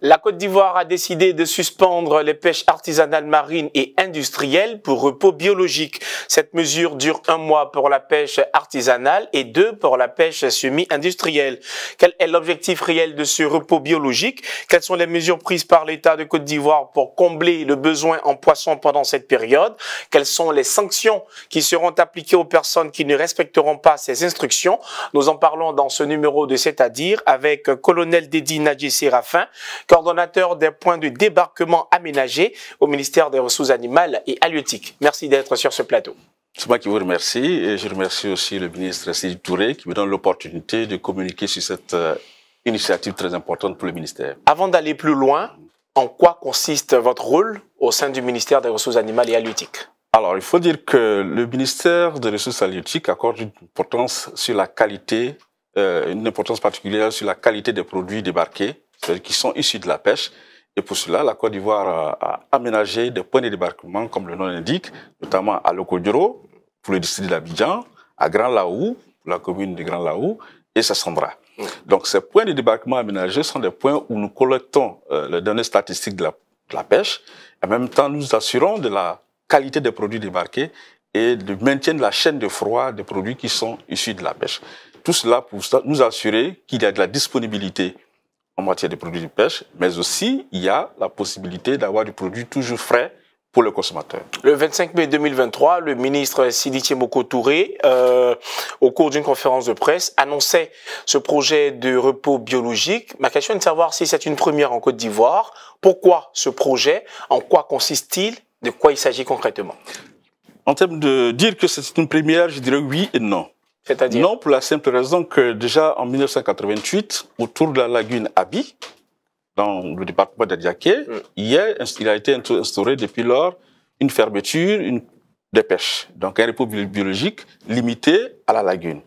La Côte d'Ivoire a décidé de suspendre les pêches artisanales marines et industrielles pour repos biologique. Cette mesure dure un mois pour la pêche artisanale et deux pour la pêche semi-industrielle. Quel est l'objectif réel de ce repos biologique Quelles sont les mesures prises par l'État de Côte d'Ivoire pour combler le besoin en poissons pendant cette période Quelles sont les sanctions qui seront appliquées aux personnes qui ne respecteront pas ces instructions Nous en parlons dans ce numéro de C'est-à-dire avec colonel Dédi Nadji Séraphin coordonnateur des points de débarquement aménagés au ministère des Ressources animales et halieutiques. Merci d'être sur ce plateau. C'est moi qui vous remercie et je remercie aussi le ministre Sidi Touré qui me donne l'opportunité de communiquer sur cette euh, initiative très importante pour le ministère. Avant d'aller plus loin, en quoi consiste votre rôle au sein du ministère des Ressources animales et halieutiques alors, il faut dire que le ministère des Ressources halieutiques accorde une importance sur la qualité, euh, une importance particulière sur la qualité des produits débarqués c'est-à-dire qui sont issus de la pêche. Et pour cela, la Côte d'Ivoire a aménagé des points de débarquement, comme le nom l'indique, notamment à Locoduro, pour le district d'Abidjan, à Grand Laou, pour la commune de Grand Laou, et Sassandra. Donc ces points de débarquement aménagés sont des points où nous collectons euh, les données statistiques de la, pêche, en même temps nous assurons de la qualité des produits débarqués et de maintien de la chaîne de froid des produits qui sont issus de la pêche. Tout cela pour nous assurer qu'il y a de la disponibilité en matière de produits de pêche, mais aussi il y a la possibilité d'avoir du produit toujours frais pour le consommateur. Le 25 mai 2023, le ministre Sidi Thiemoko Touré, euh, au cours d'une conférence de presse, annonçait ce projet de repos biologique. Ma question est de savoir si c'est une première en Côte d'Ivoire. Pourquoi ce projet En quoi consiste-t-il De quoi il s'agit concrètement En termes de dire que c'est une première, je dirais oui et non. Non, pour la simple raison que déjà en 1988, autour de la lagune Abi, dans le département d'Adiaké, mm. il, a été instauré depuis lors une fermeture une, pêche, donc un repos biologique limité à la lagune.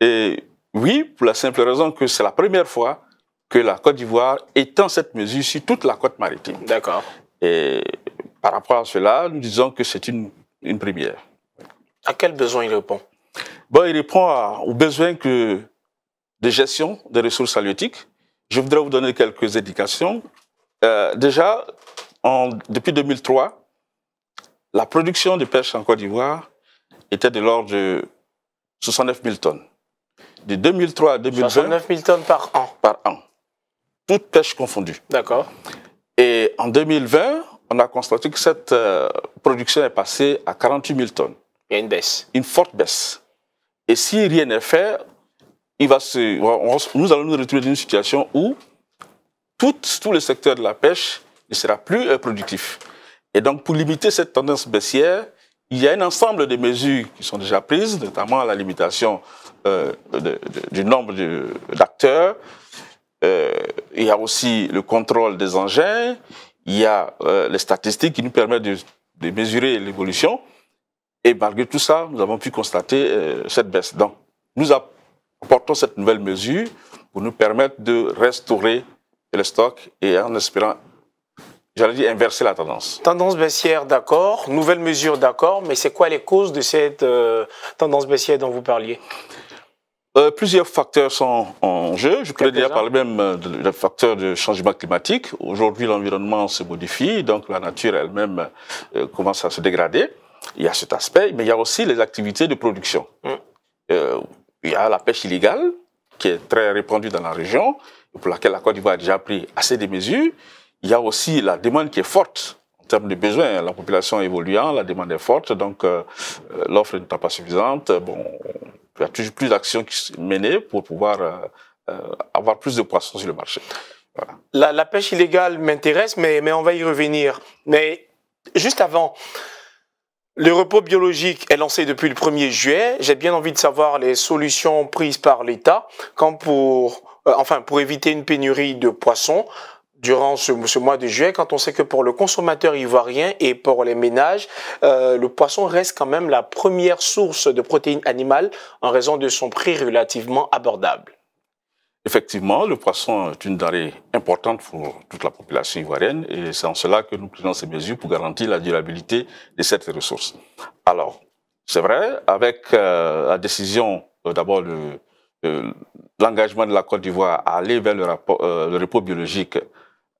Et oui, pour la simple raison que c'est la première fois que la Côte d'Ivoire étend cette mesure sur toute la côte maritime. D'accord. Et par rapport à cela, nous disons que c'est une, une première. À quel besoin il répond Bon, il répond aux besoins que, de gestion des ressources halieutiques. Je voudrais vous donner quelques indications. Euh, déjà, depuis 2003, la production de pêche en Côte d'Ivoire était de l'ordre de 69 000 tonnes. De 2003 à 2020... 69 000 tonnes par an Par an. Toutes pêches confondues. D'accord. Et en 2020, on a constaté que cette euh, production est passée à 48 000 tonnes. Il y a une baisse. Une forte baisse. Et si rien n'est fait, il va nous allons nous retrouver dans une situation où tout, tout le secteur de la pêche ne sera plus euh, productif. Et donc, pour limiter cette tendance baissière, il y a un ensemble de mesures qui sont déjà prises, notamment la limitation euh, du nombre d'acteurs. Euh, il y a aussi le contrôle des engins. Il y a les statistiques qui nous permettent de mesurer l'évolution. Et malgré tout ça, nous avons pu constater euh, cette baisse. Donc, nous apportons cette nouvelle mesure pour nous permettre de restaurer le stock et en espérant, j'allais dire, inverser la tendance. Tendance baissière, d'accord. Nouvelle mesure, d'accord. Mais c'est quoi les causes de cette euh, tendance baissière dont vous parliez euh, plusieurs facteurs sont en jeu. Je pourrais déjà par même le facteur de changement climatique. Aujourd'hui, l'environnement se modifie, donc la nature elle-même commence à se dégrader. Il y a cet aspect, mais il y a aussi les activités de production. Mm. Euh, il y a la pêche illégale, qui est très répandue dans la région, pour laquelle la Côte d'Ivoire a déjà pris assez de mesures. Il y a aussi la demande qui est forte en termes de besoins. La population évoluant, la demande est forte, donc euh, euh, l'offre n'est pas suffisante. Bon, il y a toujours plus d'actions qui sont menées pour pouvoir avoir plus de poissons sur le marché. La, la, pêche illégale m'intéresse, mais, mais on va y revenir. Mais juste avant, le repos biologique est lancé depuis le 1er juillet. J'ai bien envie de savoir les solutions prises par l'État quand pour, euh, enfin, pour éviter une pénurie de poissons durant ce, mois de juillet, quand on sait que pour le consommateur ivoirien et pour les ménages, euh, le poisson reste quand même la première source de protéines animales en raison de son prix relativement abordable. Effectivement, le poisson est une denrée importante pour toute la population ivoirienne et c'est en cela que nous prenons ces mesures pour garantir la durabilité de cette ressource. Alors, c'est vrai, avec euh, la décision, euh, d'abord euh, l'engagement de la Côte d'Ivoire à aller vers le, rapport, euh, le repos biologique,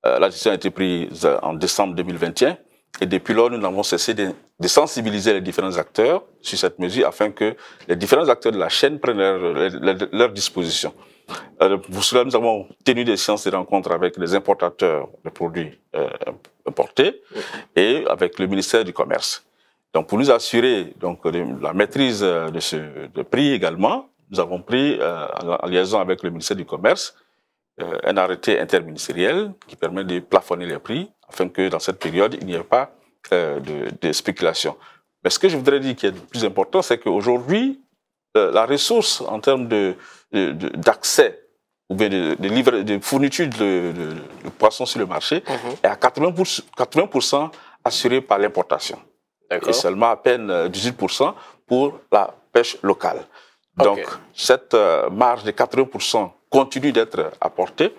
la décision a été prise en décembre 2021. Et depuis lors, nous n'avons cessé de, sensibiliser les différents acteurs sur cette mesure afin que les différents acteurs de la chaîne prennent leur, leur, disposition. pour cela, nous avons tenu des séances de rencontres avec les importateurs de produits euh, importés et avec le ministère du Commerce. Donc, pour nous assurer donc, la maîtrise euh, de ce prix également, nous avons pris, euh, en liaison avec le ministère du Commerce, un arrêté interministériel qui permet de plafonner les prix afin que dans cette période, il n'y ait pas euh, de, de, spéculation. Mais ce que je voudrais dire qui est le plus important, c'est qu'aujourd'hui, euh, la ressource en termes d'accès de, d'accès ou bien de, de, fourniture de, poissons sur le marché mhm. est à 80%, 80 assurée par l'importation. Et seulement à peine 18% euh, pour la pêche locale. Donc, cette marge de 80% continue d'être apportée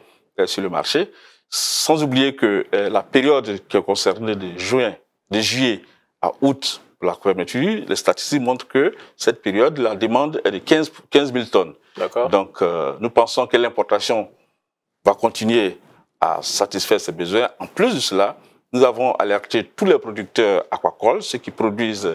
sur le marché. Sans oublier que euh, la période qui est concernée de juin, de juillet à août pour la couverture, les statistiques montrent que cette période, la demande est de 15, 15 000 tonnes. Donc, euh, nous pensons que l'importation va continuer à satisfaire ces besoins. En plus de cela, nous avons alerté tous les producteurs aquacoles, ceux qui produisent euh,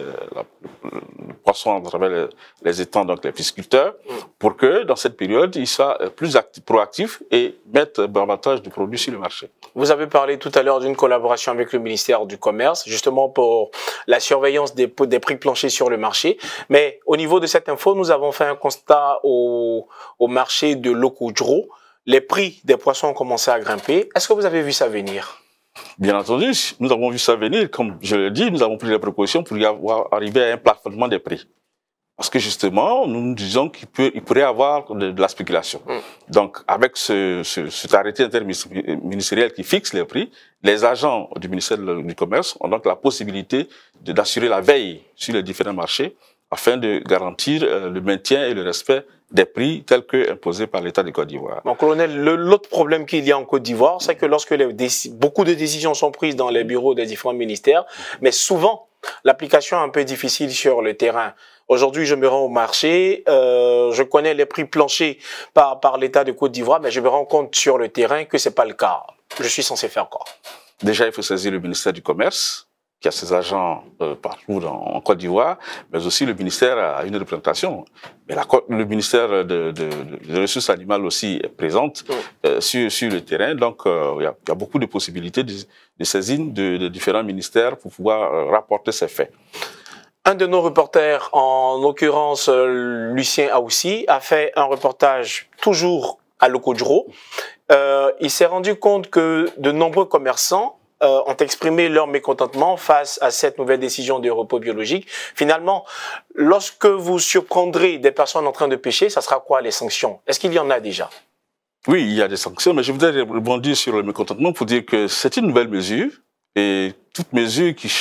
le poisson à travers les, étangs, donc les pisciculteurs, pour que dans cette période, ils soient euh, plus proactifs et mettent euh, davantage de produits sur le marché. Vous avez parlé tout à l'heure d'une collaboration avec le ministère du Commerce, justement pour la surveillance des, des prix planchers sur le marché. Mais au niveau de cette info, nous avons fait un constat au, marché de l'Okujro. Les prix des poissons ont commencé à grimper. Est-ce que vous avez vu ça venir Bien entendu, nous avons vu ça venir, comme je l'ai dit, nous avons pris les précautions pour y avoir arrivé à un plafonnement des prix. Parce que justement, nous nous disons qu'il peut, il pourrait y avoir de, la spéculation. Mm. Donc, avec ce, cet arrêté interministériel qui fixe les prix, les agents du ministère du Commerce ont donc la possibilité d'assurer la veille sur les différents marchés afin de garantir euh, le maintien et le respect des prix tels que imposés par l'État de Côte d'Ivoire. Mon colonel, l'autre problème qu'il y a en Côte d'Ivoire, c'est que lorsque beaucoup de décisions sont prises dans les bureaux des différents ministères, mais souvent, l'application est un peu difficile sur le terrain. Aujourd'hui, je me rends au marché, euh, je connais les prix planchers par, par l'État de Côte d'Ivoire, mais je me rends compte sur le terrain que c'est pas le cas. Je suis censé faire quoi Déjà, il faut saisir le ministère du Commerce, qui a ses agents euh, partout en Côte d'Ivoire, mais aussi le ministère a une représentation. Mais la, le ministère de, ressources animales aussi est présente euh, sur, le terrain, donc euh, il y, a beaucoup de possibilités de, saisine de, différents ministères pour pouvoir rapporter ces faits. Un de nos reporters, en l'occurrence Lucien Aoussi, a fait un reportage toujours à Locodjuro. il s'est rendu compte que de nombreux commerçants euh, ont exprimé leur mécontentement face à cette nouvelle décision des repos biologique. Finalement, lorsque vous surprendrez des personnes en train de pêcher, ça sera quoi les sanctions Est-ce qu'il y en a déjà Oui, il y a des sanctions, mais je voudrais rebondir sur le mécontentement pour dire que c'est une nouvelle mesure et toute mesure qui,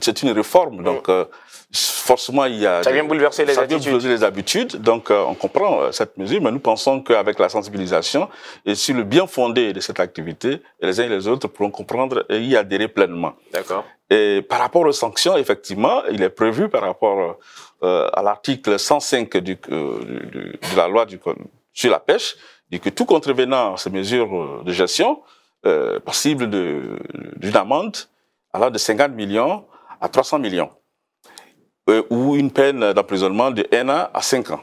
c'est une réforme, donc. Mm. Euh, forcément, il y a... Ça vient bouleverser les ça bouleverser les habitudes. Donc, euh, on comprend euh, cette mesure, mais nous pensons qu'avec la sensibilisation et sur le bien fondé de cette activité, les uns et les autres pourront comprendre et y adhérer pleinement. D'accord. Et par rapport aux sanctions, effectivement, il est prévu par rapport euh, à l'article 105 du, de la loi du, sur la pêche, dit que tout contrevenant à ces mesures de gestion, euh, de d'une amende allant de 50 millions à 300 millions. Euh, ou une peine d'emprisonnement de 1 an à 5 ans.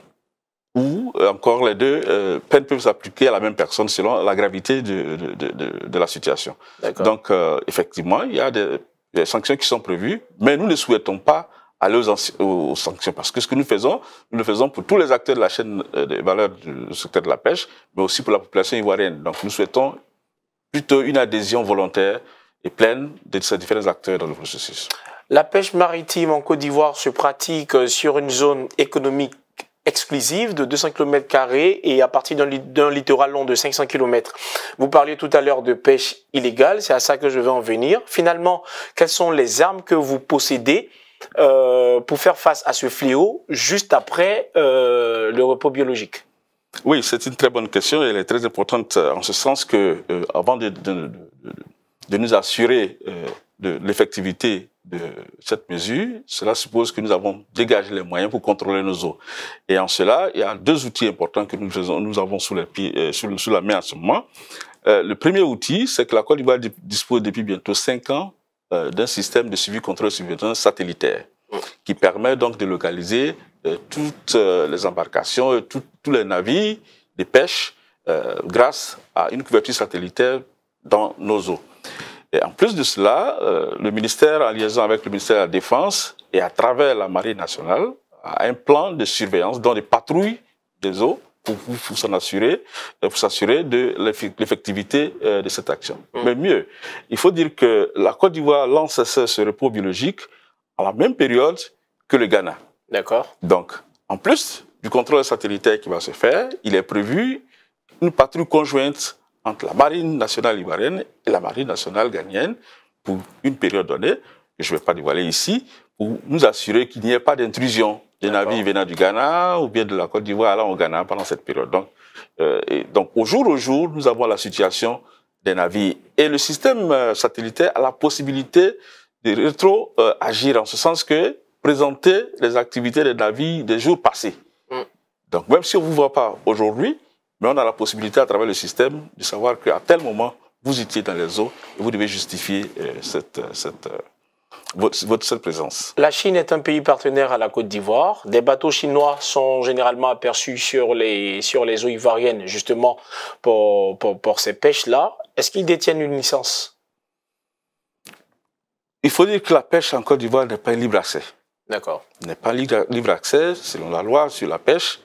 Ou euh, encore les deux euh, peines peuvent s'appliquer à la même personne selon la gravité de, de, la situation. Donc, effectivement, il y a des, sanctions qui sont prévues, mais nous ne souhaitons pas aller aux, aux, sanctions parce que ce que nous faisons, nous le faisons pour tous les acteurs de la chaîne des valeurs du secteur de la pêche, mais aussi pour la population ivoirienne. Donc, nous souhaitons plutôt une adhésion volontaire et pleine de ces différents acteurs dans le processus. La pêche maritime en Côte d'Ivoire se pratique euh, sur une zone économique exclusive de 200 km et à partir d'un littoral long de 500 km. Vous parliez tout à l'heure de pêche illégale, c'est à ça que je vais en venir. Finalement, quelles sont les armes que vous possédez euh, pour faire face à ce fléau juste après euh, le repos biologique Oui, c'est une très bonne question et elle est très importante en ce sens que avant de, de, nous assurer de l'effectivité de cette mesure, cela suppose que nous avons dégagé les moyens pour contrôler nos eaux. Et en cela, il y a deux outils importants que nous, nous avons sous, les pieds, euh, la main en ce moment. Euh, le premier outil, c'est que la Côte d'Ivoire dispose depuis bientôt cinq ans euh, d'un système de suivi, contrôle, surveillance satellitaire qui permet donc de localiser toutes les embarcations, tous les navires de pêche grâce à une couverture satellitaire dans nos eaux. Et en plus de cela, euh, le ministère, en liaison avec le ministère de la Défense et à travers la Marine nationale, a un plan de surveillance, dans les patrouilles des eaux, pour, s'en assurer, euh, pour s'assurer de l'effectivité euh, de cette action. Mm. Mais mieux, il faut dire que la Côte d'Ivoire lance ce repos biologique à la même période que le Ghana. D'accord. Donc, en plus du contrôle satellitaire qui va se faire, il est prévu une patrouille conjointe entre la marine nationale ivoirienne et la marine nationale ghanéenne pour une période donnée, que je ne vais pas dévoiler ici, pour nous assurer qu'il n'y ait pas d'intrusion des navires venant du Ghana ou bien de la Côte d'Ivoire allant au Ghana pendant cette période. Donc, euh, donc, au jour au jour, nous avons la situation des navires. Et le système euh, satellitaire a la possibilité de rétro-agir euh, en ce sens que présenter les activités des navires des jours passés. Mm. Donc, même si on ne vous voit pas aujourd'hui, mais on a la possibilité à travers le système de savoir qu'à tel moment, vous étiez dans les eaux et vous devez justifier euh, cette, euh, cette, euh, votre, votre, présence. La Chine est un pays partenaire à la Côte d'Ivoire. Des bateaux chinois sont généralement aperçus sur les, sur les eaux ivoiriennes justement pour, pour, pour ces pêches-là. Est-ce qu'ils détiennent une licence Il faut dire que la pêche en Côte d'Ivoire n'est pas libre accès. D'accord. N'est pas libre accès, selon la loi sur la pêche.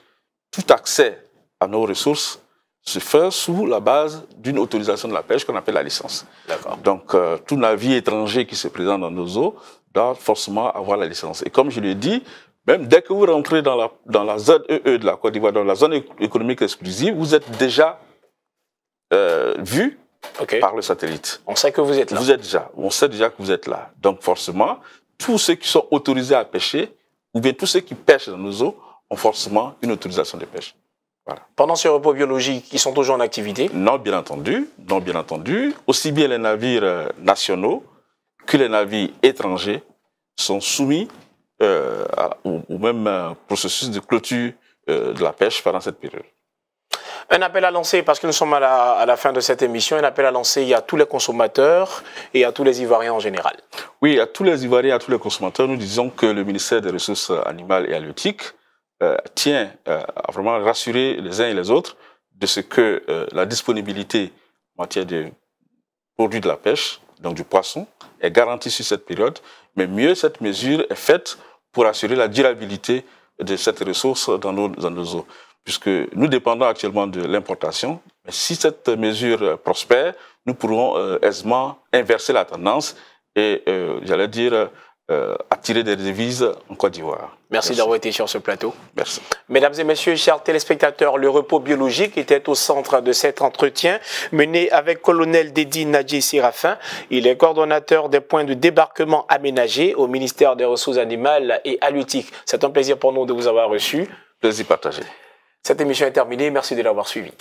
Tout accès à nos ressources se fait sous la base d'une autorisation de la pêche qu'on appelle la licence. Donc, euh, tout navire étranger qui se présente dans nos eaux doit forcément avoir la licence. Et comme je l'ai dit, même dès que vous rentrez dans la, dans la ZEE e de la Côte d'Ivoire, dans la zone économique exclusive, vous êtes déjà euh, vu par le satellite. On sait que vous êtes là. Vous êtes déjà. On sait déjà que vous êtes là. Donc, forcément, tous ceux qui sont autorisés à pêcher, ou bien tous ceux qui pêchent dans nos eaux, ont forcément une autorisation de pêche. Pendant ces repos biologiques, ils sont toujours en activité Non, bien entendu. Non, bien entendu. Aussi bien les navires euh, nationaux que les navires étrangers sont soumis euh, au, même euh, processus de clôture de la pêche pendant cette période. Un appel à lancer, parce que nous sommes à la, fin de cette émission, un appel à lancer à tous les consommateurs et à tous les Ivoiriens en général. Oui, à tous les Ivoiriens, à tous les consommateurs, nous disons que le ministère des Ressources animales et halieutiques euh, tient euh, à vraiment rassurer les uns et les autres de ce que euh, la disponibilité en matière de produits de la pêche, donc du poisson, est garantie sur cette période. Mais mieux, cette mesure est faite pour assurer la durabilité de cette ressource dans nos, dans nos eaux. Puisque nous dépendons actuellement de l'importation, mais si cette mesure prospère, nous pourrons aisément inverser la tendance et, j'allais dire, euh, attirer des devises en Côte d'Ivoire. Merci, d'avoir été sur ce plateau. Merci. Mesdames et messieurs, chers téléspectateurs, le repos biologique était au centre de cet entretien mené avec colonel Dédi Nadji Sirafin. Il est coordonnateur des points de débarquement aménagés au ministère des Ressources animales et halieutiques. C'est un plaisir pour nous de vous avoir reçu. Plaisir partagé. Cette émission est terminée. Merci de l'avoir suivie.